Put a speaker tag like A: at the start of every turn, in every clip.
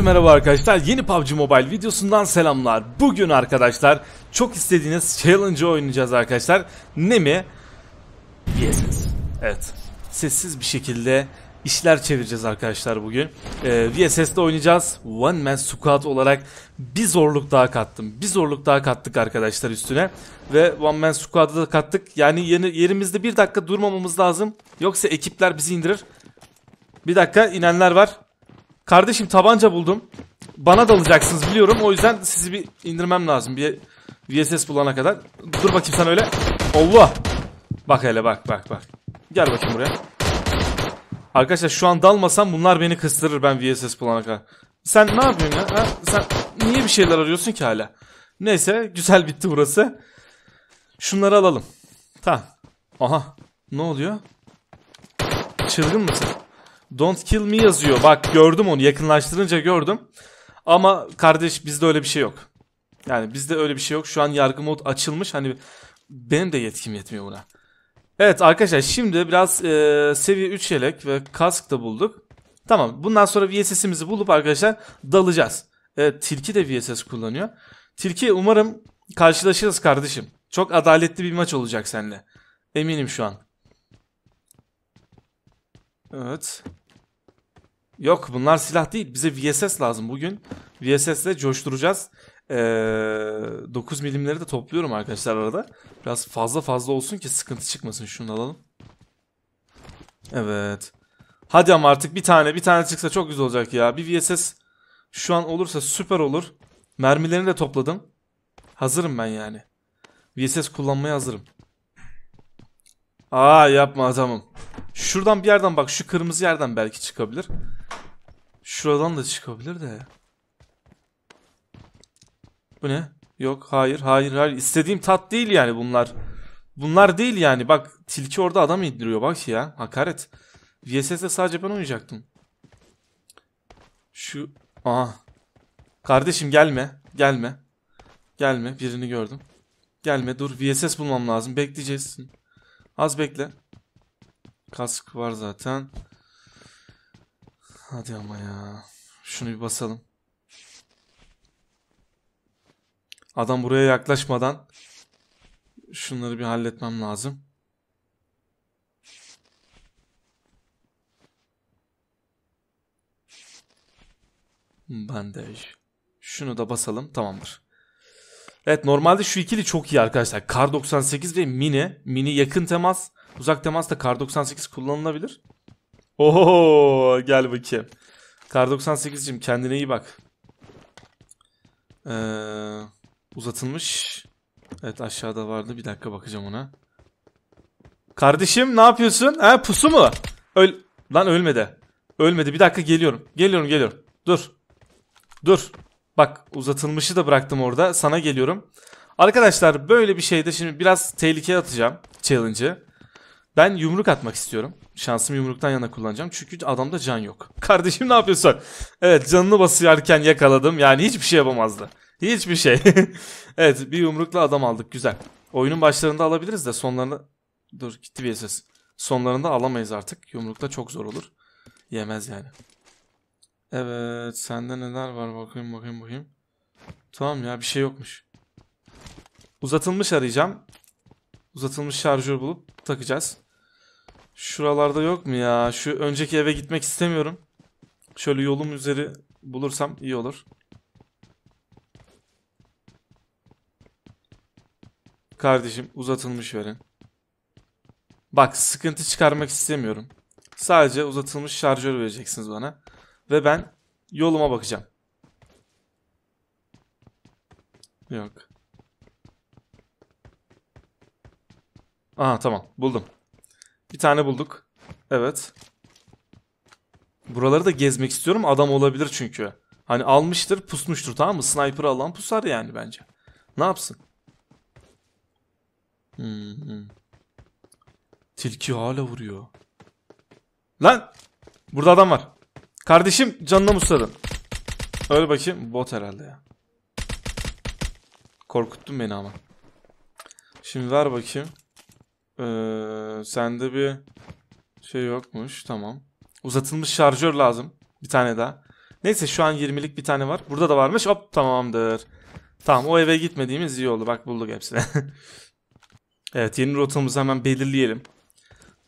A: Herkese merhaba arkadaşlar. Yeni PUBG Mobile videosundan selamlar. Bugün arkadaşlar çok istediğiniz challenge oynayacağız arkadaşlar. Ne mi? VSS. Evet. Sessiz bir şekilde işler çevireceğiz arkadaşlar bugün. Ee, VSS'de oynayacağız. One Man Squad olarak bir zorluk daha kattım. Bir zorluk daha kattık arkadaşlar üstüne. Ve One Man Squad'ı da kattık. Yani yerimizde bir dakika durmamamız lazım. Yoksa ekipler bizi indirir. Bir dakika inenler var. Kardeşim tabanca buldum. Bana dalacaksınız biliyorum. O yüzden sizi bir indirmem lazım. Bir VSS bulana kadar. Dur bakayım sen öyle. Allah. Bak hele bak bak bak. Gel bakayım buraya. Arkadaşlar şu an dalmasam bunlar beni kıstırır ben VSS bulana kadar. Sen ne yapıyorsun ya? Ha? Sen niye bir şeyler arıyorsun ki hala? Neyse güzel bitti burası. Şunları alalım. Tamam. Aha. Ne oluyor? Çılgın mısın? Don't kill me yazıyor. Bak gördüm onu yakınlaştırınca gördüm. Ama kardeş bizde öyle bir şey yok. Yani bizde öyle bir şey yok. Şu an yargı mod açılmış. Hani benim de yetkim yetmiyor buna. Evet arkadaşlar şimdi biraz e, seviye 3 yelek ve kask da bulduk. Tamam bundan sonra VSS'imizi bulup arkadaşlar dalacağız. Evet Tilki de VSS kullanıyor. Tilki umarım karşılaşırız kardeşim. Çok adaletli bir maç olacak seninle. Eminim şu an. Evet. Yok bunlar silah değil. Bize VSS lazım bugün. VSS'le coşturacağız. Ee, 9 milimleri de topluyorum arkadaşlar arada. Biraz fazla fazla olsun ki sıkıntı çıkmasın. Şunu alalım. Evet. Hadi ama artık bir tane bir tane çıksa çok güzel olacak ya. Bir VSS şu an olursa süper olur. Mermilerini de topladım. Hazırım ben yani. VSS kullanmaya hazırım. Aa yapma adamım. Şuradan bir yerden bak şu kırmızı yerden belki çıkabilir. Şuradan da çıkabilir de. Bu ne? Yok hayır hayır hayır. İstediğim tat değil yani bunlar. Bunlar değil yani. Bak tilki orada adam indiriyor bak ya. Hakaret. VSS'de sadece ben oynayacaktım. Şu. Aha. Kardeşim gelme. Gelme. Gelme. Birini gördüm. Gelme dur. VSS bulmam lazım. Bekleyeceksin. Az bekle. Kask var zaten. Hadi ama ya. Şunu bir basalım. Adam buraya yaklaşmadan şunları bir halletmem lazım. Bandaj. Şunu da basalım. Tamamdır. Evet normalde şu ikili çok iyi arkadaşlar. Kar 98 ve Mini. Mini yakın temas. Uzak temas da Kar 98 kullanılabilir. Oho gel bakayım. Kar 98'cim kendine iyi bak. Ee, uzatılmış. Evet aşağıda vardı. Bir dakika bakacağım ona. Kardeşim ne yapıyorsun? Ha pusu mu? Öl Lan ölmedi. Ölmedi. Bir dakika geliyorum. Geliyorum geliyorum. Dur. Dur. Bak uzatılmışı da bıraktım orada. Sana geliyorum. Arkadaşlar böyle bir şeyde şimdi biraz tehlikeye atacağım challenge'ı. Ben yumruk atmak istiyorum. Şansımı yumruktan yana kullanacağım. Çünkü adamda can yok. Kardeşim ne yapıyorsun? Evet canını basıyorken yakaladım. Yani hiçbir şey yapamazdı. Hiçbir şey. evet bir yumrukla adam aldık. Güzel. Oyunun başlarında alabiliriz de sonlarını... Dur gitti bir ses. Sonlarında alamayız artık. Yumrukta çok zor olur. Yemez yani. Evet sende neler var bakayım bakayım bakayım. Tamam ya bir şey yokmuş. Uzatılmış arayacağım. Uzatılmış şarjör bulup takacağız. Şuralarda yok mu ya? Şu önceki eve gitmek istemiyorum. Şöyle yolum üzeri bulursam iyi olur. Kardeşim uzatılmış verin. Bak sıkıntı çıkarmak istemiyorum. Sadece uzatılmış şarjör vereceksiniz bana. Ve ben yoluma bakacağım. Yok. Aha tamam buldum tane bulduk. Evet. Buraları da gezmek istiyorum. Adam olabilir çünkü. Hani almıştır, pusmuştur tamam mı? Sniper alan pusar yani bence. Ne yapsın? hmm. Tilki hala vuruyor. Lan! Burada adam var. Kardeşim canına musladın. Öyle bakayım. Bot herhalde ya. Korkuttun beni ama. Şimdi ver bakayım. Ee, sende bir şey yokmuş. Tamam. Uzatılmış şarjör lazım. Bir tane daha. Neyse şu an 20'lik bir tane var. Burada da varmış. Hop tamamdır. Tamam o eve gitmediğimiz iyi oldu. Bak bulduk hepsini. evet yeni rotamızı hemen belirleyelim.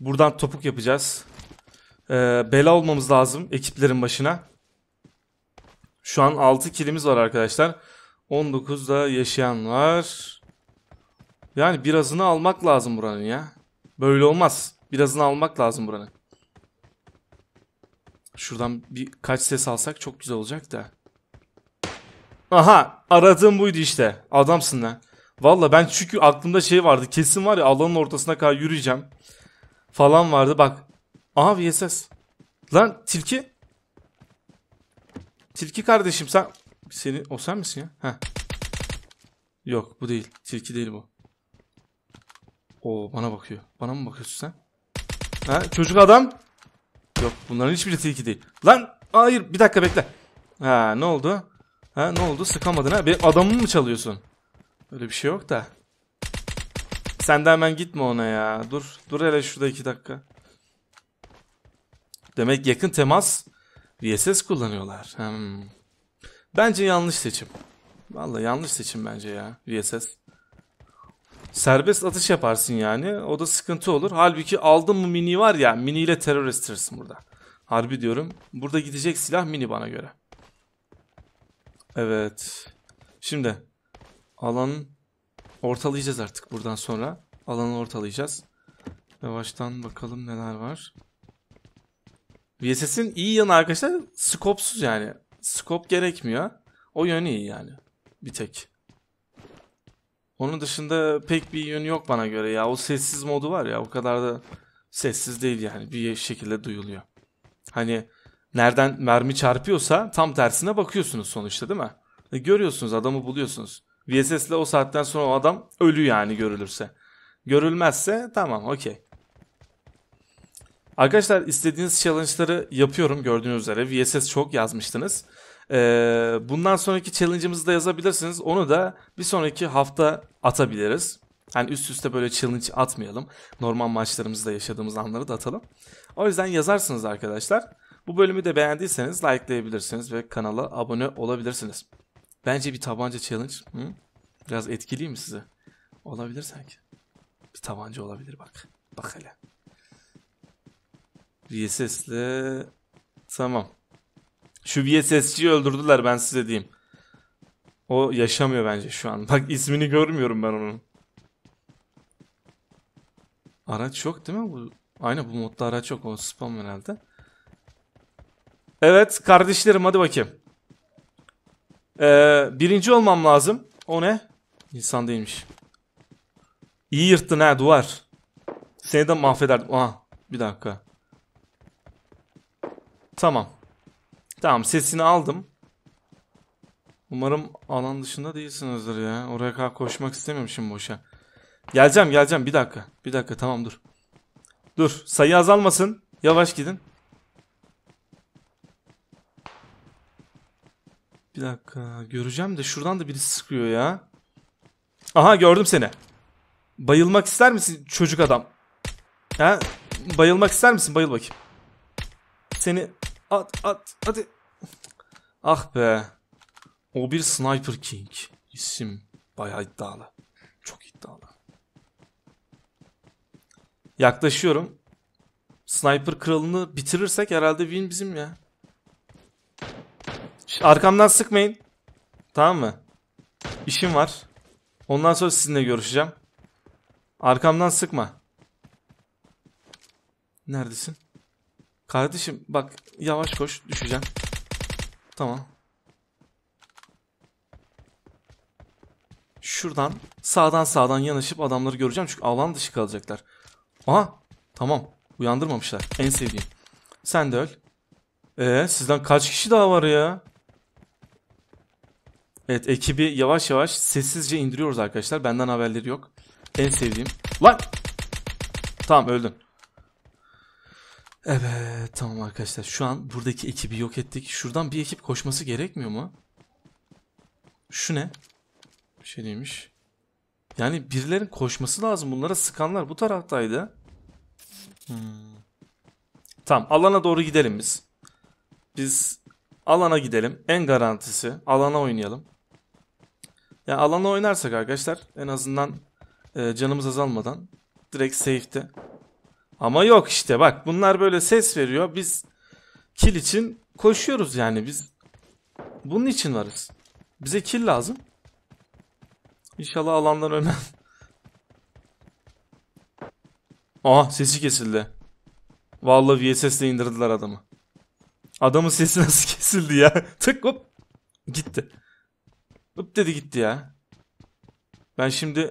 A: Buradan topuk yapacağız. Ee, bela olmamız lazım ekiplerin başına. Şu an 6 kilimiz var arkadaşlar. 19'da yaşayan var. Yani birazını almak lazım buranın ya. Böyle olmaz. Birazını almak lazım buranın. Şuradan bir kaç ses alsak çok güzel olacak da. Aha aradığım buydu işte. Adamsın lan. Valla ben çünkü aklımda şey vardı. Kesin var ya alanın ortasına kadar yürüyeceğim. Falan vardı bak. Aha bir ses. Lan tilki. Tilki kardeşim sen. Seni o sen misin ya? Heh. Yok bu değil. Tilki değil bu. Oo bana bakıyor. Bana mı bakıyorsun sen? Ha çocuk adam. Yok bunların hiçbiri tilki değil. Lan hayır bir dakika bekle. Ha ne oldu? Ha ne oldu? Sıkamadın ha. Bir adamımı mı çalıyorsun? Öyle bir şey yok da. Sen de hemen gitme ona ya. Dur. Dur hele şurada iki dakika. Demek yakın temas VSS kullanıyorlar. Hmm. Bence yanlış seçim. Vallahi yanlış seçim bence ya VSS serbest atış yaparsın yani. O da sıkıntı olur. Halbuki aldın mı mini var ya miniyle terör estirsin burada. Harbi diyorum. Burada gidecek silah mini bana göre. Evet. Şimdi alanın ortalayacağız artık buradan sonra. Alanı ortalayacağız. Yavaştan bakalım neler var. VSS'in iyi yanı arkadaşlar skopsuz yani. Skop gerekmiyor. O yönü iyi yani. Bir tek. Onun dışında pek bir yönü yok bana göre ya. O sessiz modu var ya o kadar da sessiz değil yani bir şekilde duyuluyor. Hani nereden mermi çarpıyorsa tam tersine bakıyorsunuz sonuçta değil mi? E görüyorsunuz adamı buluyorsunuz. VSS ile o saatten sonra o adam ölü yani görülürse. Görülmezse tamam okey. Arkadaşlar istediğiniz challenge'ları yapıyorum gördüğünüz üzere. VSS çok yazmıştınız. Ee, bundan sonraki challenge'ımızı da yazabilirsiniz. Onu da bir sonraki hafta atabiliriz. Yani üst üste böyle challenge atmayalım. Normal maçlarımızda yaşadığımız anları da atalım. O yüzden yazarsınız arkadaşlar. Bu bölümü de beğendiyseniz likeleyebilirsiniz ve kanala abone olabilirsiniz. Bence bir tabanca challenge hı? biraz etkili mi sizi? Olabilir sanki. Bir tabanca olabilir bak. Bak hele. VSS'le tamam. Şu VSSC'yi öldürdüler ben size diyeyim. O yaşamıyor bence şu an. Bak ismini görmüyorum ben onun. Araç yok değil mi? Bu, aynen bu modda araç yok. O spam herhalde. Evet kardeşlerim hadi bakayım. Ee, birinci olmam lazım. O ne? İnsan değilmiş. İyi yırttın ha duvar. Seni de mahvederdim. Aha bir dakika. Tamam. Tamam sesini aldım. Umarım alan dışında değilsinizdir ya. Oraya kadar koşmak istemiyorum şimdi boşa. Geleceğim geleceğim bir dakika. Bir dakika tamam dur. Dur sayı azalmasın. Yavaş gidin. Bir dakika göreceğim de şuradan da biri sıkıyor ya. Aha gördüm seni. Bayılmak ister misin çocuk adam? Ha? Bayılmak ister misin? Bayıl bakayım. Seni at at hadi. Ah be. O bir Sniper King. İsim bayağı iddialı. Çok iddialı. Yaklaşıyorum. Sniper kralını bitirirsek herhalde win bizim ya. Arkamdan sıkmayın. Tamam mı? İşim var. Ondan sonra sizinle görüşeceğim. Arkamdan sıkma. Neredesin? Kardeşim bak yavaş koş düşeceğim. Tamam. Şuradan sağdan sağdan yanaşıp adamları göreceğim. Çünkü alan dışı kalacaklar. Aha tamam. Uyandırmamışlar. En sevdiğim. Sen de öl. Ee, sizden kaç kişi daha var ya? Evet ekibi yavaş yavaş sessizce indiriyoruz arkadaşlar. Benden haberleri yok. En sevdiğim. Lan! Tamam öldün. Evet tamam arkadaşlar şu an buradaki ekibi yok ettik. Şuradan bir ekip koşması gerekmiyor mu? Şu ne? Bir şey neymiş? Yani birilerin koşması lazım. Bunlara sıkanlar bu taraftaydı. Hmm. Tamam alana doğru gidelim biz. Biz alana gidelim. En garantisi alana oynayalım. Ya yani alana oynarsak arkadaşlar en azından e, canımız azalmadan direkt safe'te ama yok işte bak bunlar böyle ses veriyor. Biz kill için koşuyoruz yani biz bunun için varız. Bize kill lazım. İnşallah alandan ölmem. Aha sesi kesildi. Vallahi VSS'le indirdiler adamı. Adamın sesi nasıl kesildi ya? Tık hop. Gitti. Hop dedi gitti ya. Ben şimdi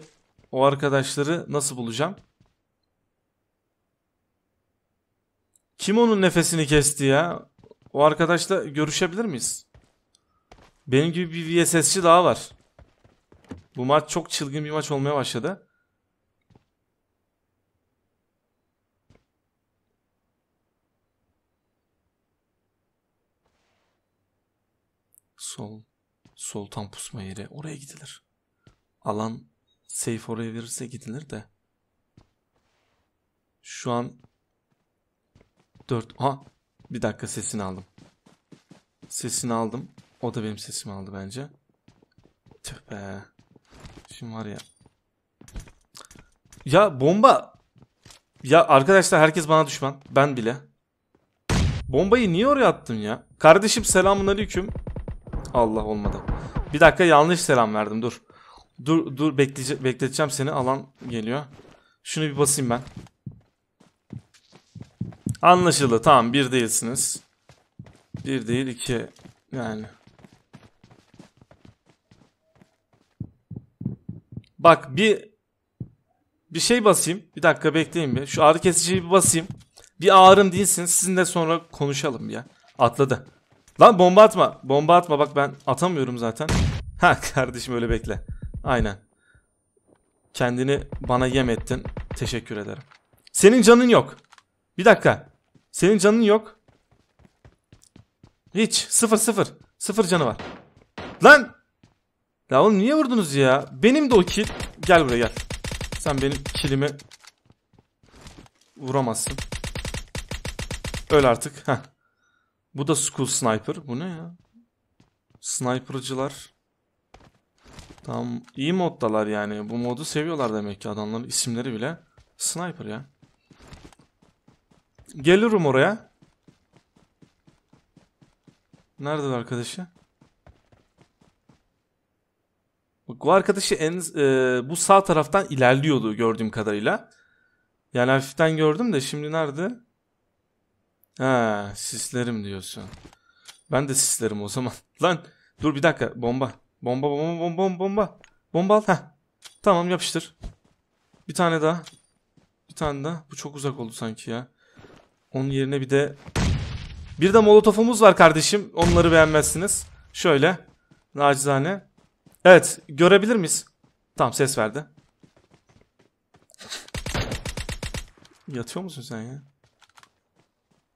A: o arkadaşları nasıl bulacağım? Kim onun nefesini kesti ya? O arkadaşla görüşebilir miyiz? Benim gibi bir VSS'çi daha var. Bu maç çok çılgın bir maç olmaya başladı. Sol. Sol tam pusma yeri. Oraya gidilir. Alan safe oraya verirse gidilir de. Şu an 4. Ha bir dakika sesini aldım. Sesini aldım. O da benim sesimi aldı bence. Tüh be. Şimdi var ya. Ya bomba. Ya arkadaşlar herkes bana düşman. Ben bile. Bombayı niye oraya attın ya? Kardeşim selamun Allah olmadı. Bir dakika yanlış selam verdim dur. Dur dur bekleyece bekleteceğim seni alan geliyor. Şunu bir basayım ben. Anlaşıldı. Tamam bir değilsiniz. Bir değil iki yani. Bak bir bir şey basayım. Bir dakika bekleyin bir. Şu ağrı kesiciyi bir basayım. Bir ağrım değilsin. Sizinle sonra konuşalım ya. Atladı. Lan bomba atma. Bomba atma. Bak ben atamıyorum zaten. Ha kardeşim öyle bekle. Aynen. Kendini bana yem ettin. Teşekkür ederim. Senin canın yok. Bir dakika. Senin canın yok. Hiç. Sıfır sıfır. Sıfır canı var. Lan! Ya oğlum niye vurdunuz ya? Benim de o kill. Gel buraya gel. Sen benim killimi vuramazsın. Öl artık. Heh. Bu da school sniper. Bu ne ya? Sniper'cılar. Tamam iyi moddalar yani. Bu modu seviyorlar demek ki adamların isimleri bile. Sniper ya. Gelirim oraya. Nerede arkadaşı? Bak, bu arkadaşı en, e, bu sağ taraftan ilerliyordu gördüğüm kadarıyla. Yani hafiften gördüm de şimdi nerede? Ha, sislerim diyorsun. Ben de sislerim o zaman. Lan dur bir dakika bomba. Bomba bomba bomba bomba. Bomba al. Heh. Tamam yapıştır. Bir tane daha. Bir tane daha. Bu çok uzak oldu sanki ya. Onun yerine bir de... Bir de molotofumuz var kardeşim. Onları beğenmezsiniz. Şöyle. Nacizane. Evet. Görebilir miyiz? Tamam ses verdi. Yatıyor musun sen ya?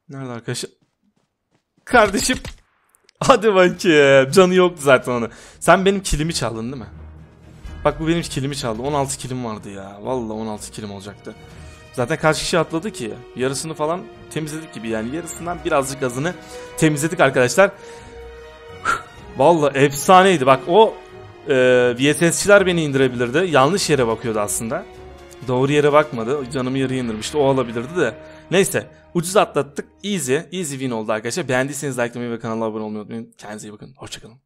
A: Nerede arkadaşım? Kardeşim. Hadi bakayım. Canı yoktu zaten onu. Sen benim kilimi çaldın değil mi? Bak bu benim kilimi çaldı. 16 kilim vardı ya. Vallahi 16 kilim olacaktı. Zaten kaç kişi atladı ki? Yarısını falan temizledik gibi yani. Yarısından birazcık azını temizledik arkadaşlar. Vallahi efsaneydi. Bak o e, VSS'çiler beni indirebilirdi. Yanlış yere bakıyordu aslında. Doğru yere bakmadı. Canımı yarıya indirmişti. O alabilirdi de. Neyse. Ucuz atlattık. Easy. Easy win oldu arkadaşlar. Beğendiyseniz likelamayı ve kanala abone olmayı unutmayın. Kendinize iyi bakın. Hoşçakalın.